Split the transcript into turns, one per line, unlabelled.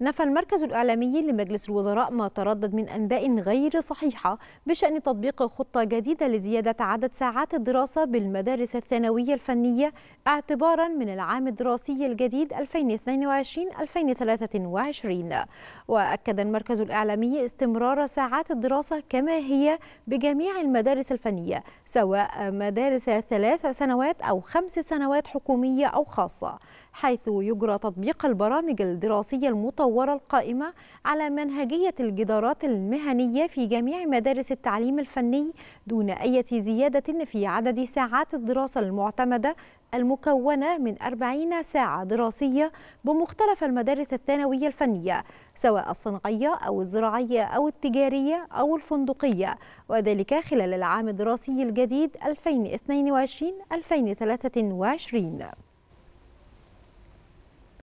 نفى المركز الإعلامي لمجلس الوزراء ما تردد من أنباء غير صحيحة بشأن تطبيق خطة جديدة لزيادة عدد ساعات الدراسة بالمدارس الثانوية الفنية اعتبارا من العام الدراسي الجديد 2022-2023 وأكد المركز الإعلامي استمرار ساعات الدراسة كما هي بجميع المدارس الفنية سواء مدارس ثلاث سنوات أو خمس سنوات حكومية أو خاصة حيث يجرى تطبيق البرامج الدراسية المطبقة المصورة القائمة على منهجية الجدارات المهنية في جميع مدارس التعليم الفني دون أي زيادة في عدد ساعات الدراسة المعتمدة المكونة من 40 ساعة دراسية بمختلف المدارس الثانوية الفنية سواء الصناعية أو الزراعية أو التجارية أو الفندقية وذلك خلال العام الدراسي الجديد 2022-2023